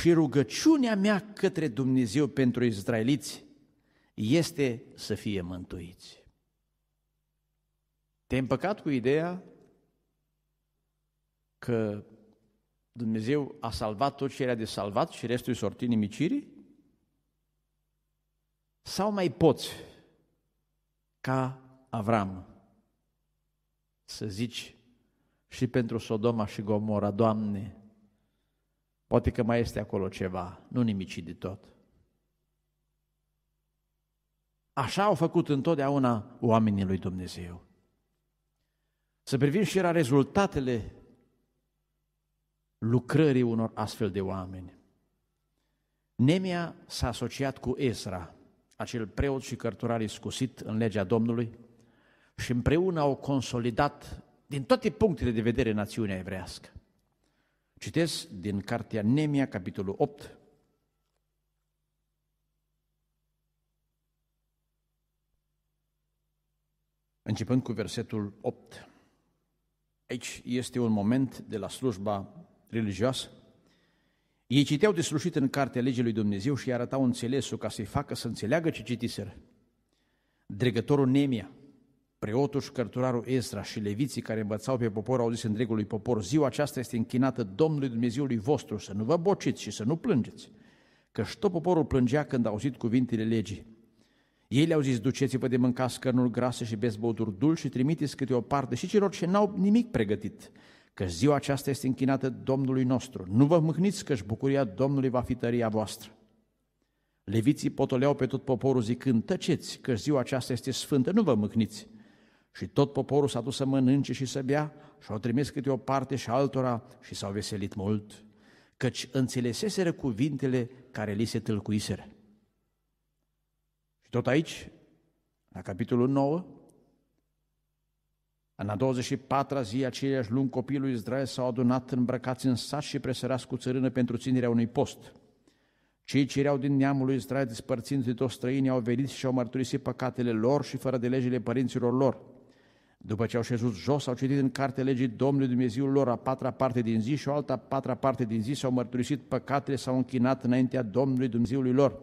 și rugăciunea mea către Dumnezeu pentru izraeliți este să fie mântuiți. Te-ai împăcat cu ideea că Dumnezeu a salvat tot ce era de salvat și restul sorti sortit nimicirii? Sau mai poți ca Avram. Să zici și pentru Sodoma și Gomora, Doamne, poate că mai este acolo ceva, nu nimici de tot. Așa au făcut întotdeauna oamenii lui Dumnezeu. Să privim și era rezultatele lucrării unor astfel de oameni. Nemia s-a asociat cu Ezra acel preot și cărturar iscusit în legea Domnului și împreună au consolidat din toate punctele de vedere națiunea evrească. Citesc din cartea Nemia, capitolul 8, începând cu versetul 8. Aici este un moment de la slujba religioasă ei citeau de slușit în cartea legii lui Dumnezeu și arătau înțelesul ca să-i facă să înțeleagă ce citiseră. Dregătorul Nemia, preotul și cărturarul Ezra și leviții care învățau pe popor au zis întregului popor, ziua aceasta este închinată Domnului Dumnezeului vostru, să nu vă bociți și să nu plângeți, că și tot poporul plângea când a auzit cuvintele legii. Ei le-au zis, duceți-vă de mâncați cărnul grase și beți băuturi dulci și trimiteți câte o parte și celor ce n-au nimic pregătit, că ziua aceasta este închinată Domnului nostru. Nu vă mâhniți și bucuria Domnului va fi tăria voastră. Leviții potoleau pe tot poporul zicând, tăceți că ziua aceasta este sfântă, nu vă mâhniți. Și tot poporul s-a dus să mănânce și să bea și au trimis câte o parte și altora și s-au veselit mult, căci înțeleseseră cuvintele care li se tâlcuiseră. Și tot aici, la capitolul 9, în a 24-a zi aceiași luni, copiii lui Israel s-au adunat îmbrăcați în sat și presărați cu țărână pentru ținerea unui post. Cei ce erau din neamul lui Israel, dispărțind de toți străinii, au venit și au mărturisit păcatele lor și fără de legile părinților lor. După ce au șezut jos, au citit în carte legii Domnului Dumnezeul lor a patra parte din zi și o alta patra parte din zi s-au mărturisit păcatele, s-au închinat înaintea Domnului Dumnezeului lor.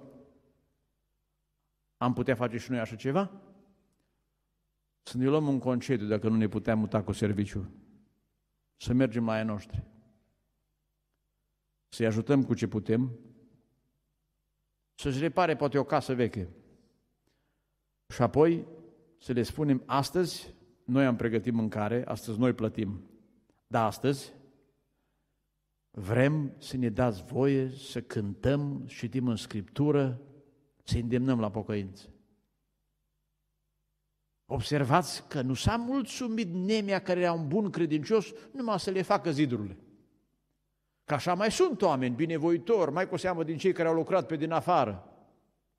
Am putea face și noi așa ceva? Să ne luăm un concediu dacă nu ne puteam muta cu serviciu. Să mergem la ai noștri. Să-i ajutăm cu ce putem. Să-și repare poate o casă veche. Și apoi să le spunem, astăzi noi am pregătit mâncare, astăzi noi plătim. Dar astăzi vrem să ne dați voie să cântăm, citim în Scriptură, să îndemnăm la pocăință. Observați că nu s-a mulțumit nemia care era un bun credincios numai să le facă zidurile. Că așa mai sunt oameni binevoitori, mai cu seamă din cei care au lucrat pe din afară.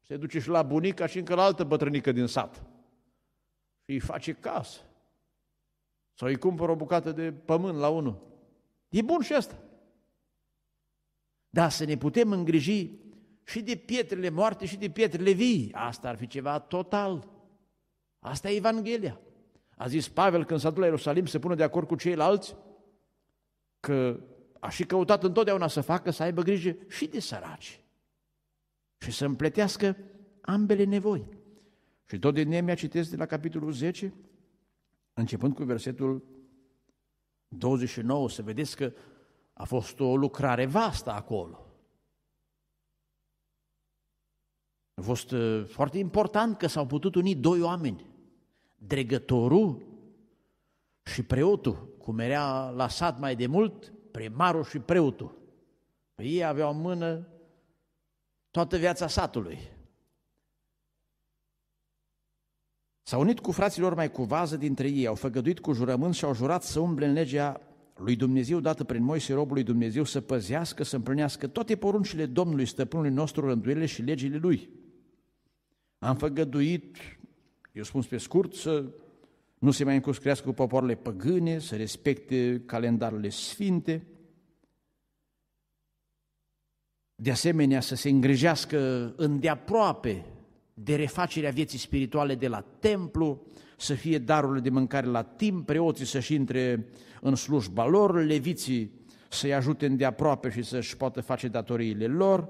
Se duce și la bunica și încă la altă bătrânică din sat. Și îi face casă. Sau îi cumpără o bucată de pământ la unul. E bun și asta. Dar să ne putem îngriji și de pietrele moarte și de pietrele vii. Asta ar fi ceva total Asta e Evanghelia. A zis Pavel când s-a dus la Ierusalim să pună de acord cu ceilalți că a și căutat întotdeauna să facă, să aibă grijă și de săraci și să împletească ambele nevoi. Și tot din Nemia citesc de la capitolul 10, începând cu versetul 29, să vedeți că a fost o lucrare vastă acolo. A fost uh, foarte important că s-au putut uni doi oameni, dregătorul și preotul, cum era la sat mai de mult, primarul și preotul. Păi ei aveau în mână toată viața satului. S-au unit cu fraților mai cu vază dintre ei, au făgăduit cu jurământ și au jurat să umble în legea lui Dumnezeu dată prin Moise, robul lui Dumnezeu, să păzească, să împlinească toate poruncile Domnului, stăpânului nostru, rânduiele și legile lui. Am făgăduit, eu spun pe scurt, să nu se mai încuscrească cu popoarele păgâne, să respecte calendarele sfinte, de asemenea să se îngrijească îndeaproape de refacerea vieții spirituale de la templu, să fie darurile de mâncare la timp, preoții să-și intre în slujba lor, leviții să-i ajute îndeaproape și să-și poată face datoriile lor,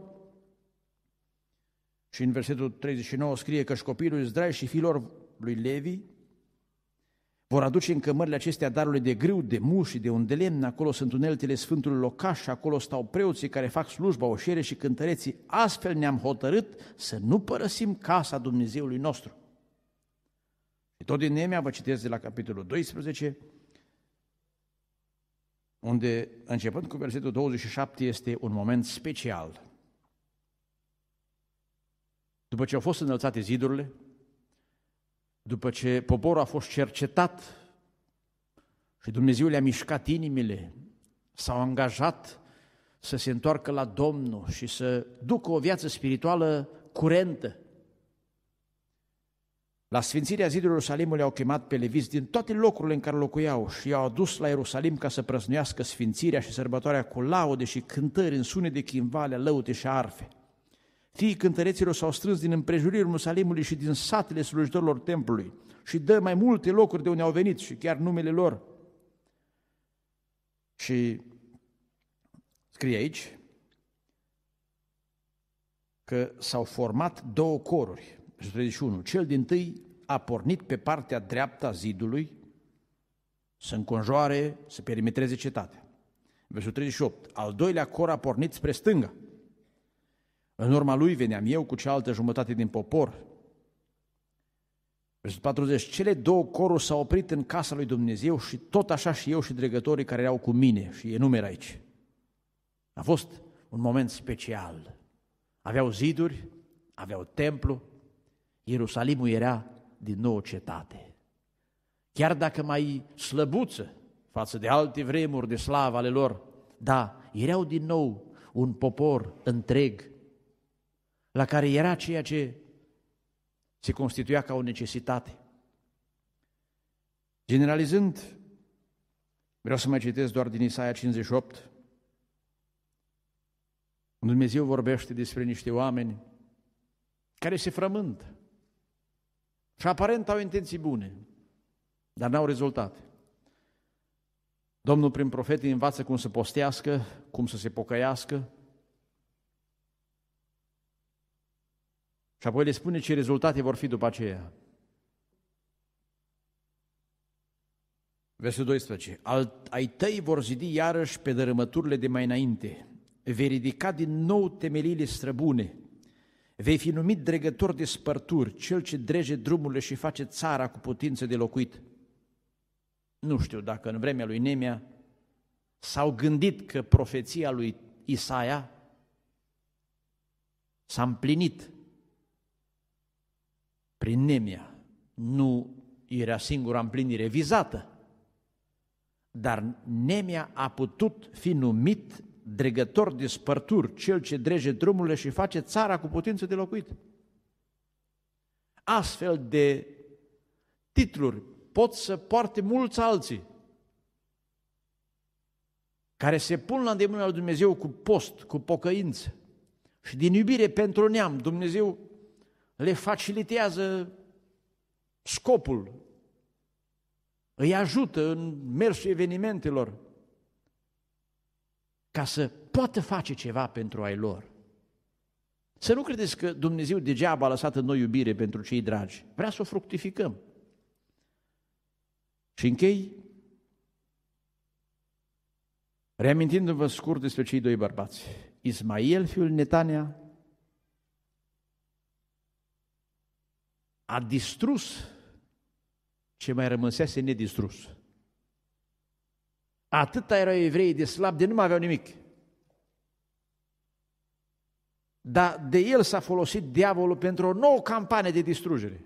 și în versetul 39 scrie că și copilul Israel și fiilor lui Levi vor aduce în cămările acestea darurile de grâu, de muș și de undelemn, acolo sunt uneltele Sfântului Locaș, acolo stau preoții care fac slujba, oșiere și cântăreții. Astfel ne-am hotărât să nu părăsim casa Dumnezeului nostru. Și tot din Nemea vă citesc de la capitolul 12, unde, începând cu versetul 27, este un moment special. După ce au fost înălțate zidurile, după ce poporul a fost cercetat și Dumnezeu le-a mișcat inimile, s-au angajat să se întoarcă la Domnul și să ducă o viață spirituală curentă. La sfințirea zidurilor Ierusalimului au chemat pe leviți din toate locurile în care locuiau și i-au adus la Ierusalim ca să prăznuiască sfințirea și sărbătoarea cu laude și cântări în sune de chimvale, lăute și arfe. Tii cântăreților s-au strâns din împrejurul Musalimului și din satele slujitorilor templului și dă mai multe locuri de unde au venit și chiar numele lor. Și scrie aici că s-au format două coruri, 31. Cel din tâi a pornit pe partea dreaptă a zidului să înconjoare, să perimetreze cetatea. Versul 38. Al doilea cor a pornit spre stânga în urma lui veneam eu cu cealaltă jumătate din popor. Versetul 40. Cele două coruri s-au oprit în casa lui Dumnezeu și tot așa și eu și dregătorii care erau cu mine și enumer aici. A fost un moment special. Aveau ziduri, aveau templu, Ierusalimul era din nou cetate. Chiar dacă mai slăbuță față de alte vremuri de slavă ale lor, da, erau din nou un popor întreg la care era ceea ce se constituia ca o necesitate. Generalizând, vreau să mai citesc doar din Isaia 58, unde Dumnezeu vorbește despre niște oameni care se frământ și aparent au intenții bune, dar n-au rezultate. Domnul prin profet îi învață cum să postească, cum să se pocăiască, Și apoi le spune ce rezultate vor fi după aceea. Versetul 12. Al, ai tăi vor zidi iarăși pe dărâmăturile de mai înainte. Vei ridica din nou temeliile străbune. Vei fi numit dregător de spărturi, cel ce drege drumurile și face țara cu putință de locuit. Nu știu dacă în vremea lui Nemea s-au gândit că profeția lui Isaia s-a împlinit prin Nemia. Nu era singura împlinire vizată, dar Nemia a putut fi numit dregător de spărturi, cel ce drege drumurile și face țara cu putință de locuit. Astfel de titluri pot să poarte mulți alții care se pun la îndemâna lui Dumnezeu cu post, cu pocăință și din iubire pentru neam, Dumnezeu le facilitează scopul, îi ajută în mersul evenimentelor ca să poată face ceva pentru ai lor. Să nu credeți că Dumnezeu degeaba a lăsat în noi iubire pentru cei dragi. Vrea să o fructificăm. Și închei reamintindu-vă scurt despre cei doi bărbați. Ismael fiul Netania, a distrus ce mai rămăsese nedistrus. Atâta erau evreii de slab, de nu mai aveau nimic. Dar de el s-a folosit diavolul pentru o nouă campanie de distrugere.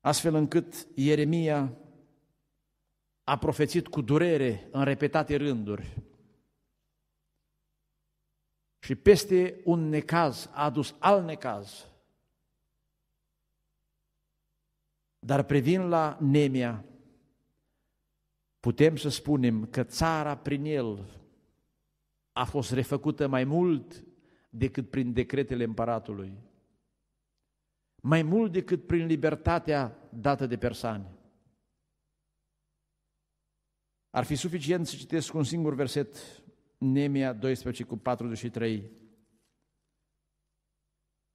Astfel încât Ieremia a profețit cu durere în repetate rânduri și peste un necaz a adus alt necaz. Dar privind la Nemia, putem să spunem că țara prin el a fost refăcută mai mult decât prin decretele împăratului, mai mult decât prin libertatea dată de Persani. Ar fi suficient să citesc un singur verset Nemia 12 cu 43.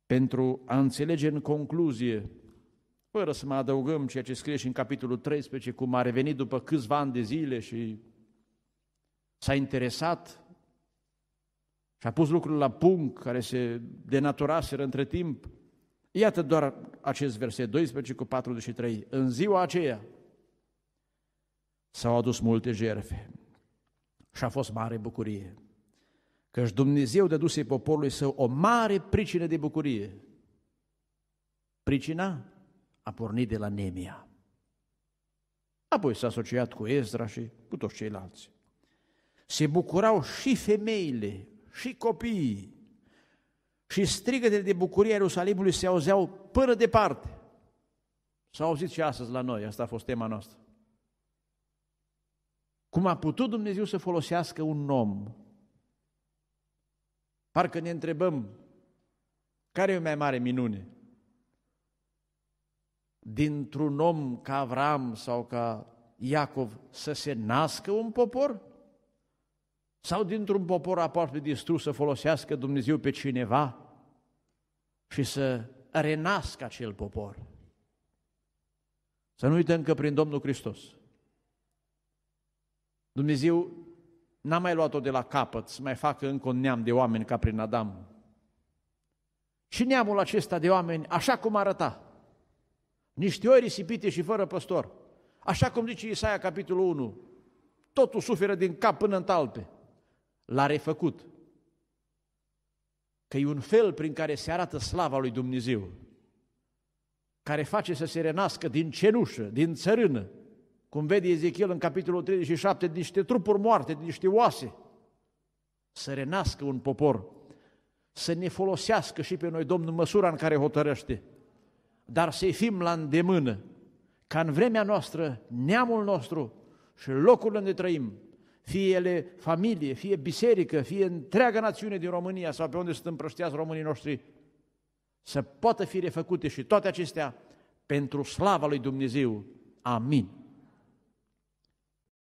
Pentru a înțelege în concluzie, fără să mai adăugăm ceea ce scrie și în capitolul 13, cum a revenit după câțiva ani de zile și s-a interesat și a pus lucrurile la punct care se denaturaseră între timp. Iată doar acest verset 12 cu 43. În ziua aceea s-au adus multe jerfe. Și a fost mare bucurie, căci Dumnezeu dăduse poporului său o mare pricină de bucurie. Pricina a pornit de la Nemia. Apoi s-a asociat cu Ezra și cu toți ceilalți. Se bucurau și femeile, și copiii, și strigătele de bucurie a Ierusalimului se auzeau până departe. S-au auzit și astăzi la noi, asta a fost tema noastră. Cum a putut Dumnezeu să folosească un om? Parcă ne întrebăm, care e mai mare minune? Dintr-un om ca Avram sau ca Iacov să se nască un popor? Sau dintr-un popor aproape distrus să folosească Dumnezeu pe cineva și să renască acel popor? Să nu uităm că prin Domnul Hristos Dumnezeu n-a mai luat-o de la capăt să mai facă încă un neam de oameni ca prin Adam. Și neamul acesta de oameni, așa cum arăta, niște ori risipite și fără păstor, așa cum zice Isaia capitolul 1, totul suferă din cap până în talpe, l-a refăcut. Că e un fel prin care se arată slava lui Dumnezeu, care face să se renască din cenușă, din țărână, cum vede Ezechiel în capitolul 37, din niște trupuri moarte, din niște oase, să renască un popor, să ne folosească și pe noi Domnul măsura în care hotărăște, dar să-i fim la îndemână, ca în vremea noastră, neamul nostru și locul unde trăim, fie ele familie, fie biserică, fie întreaga națiune din România sau pe unde sunt împrășteați românii noștri, să poată fi refăcute și toate acestea pentru slava lui Dumnezeu. Amin.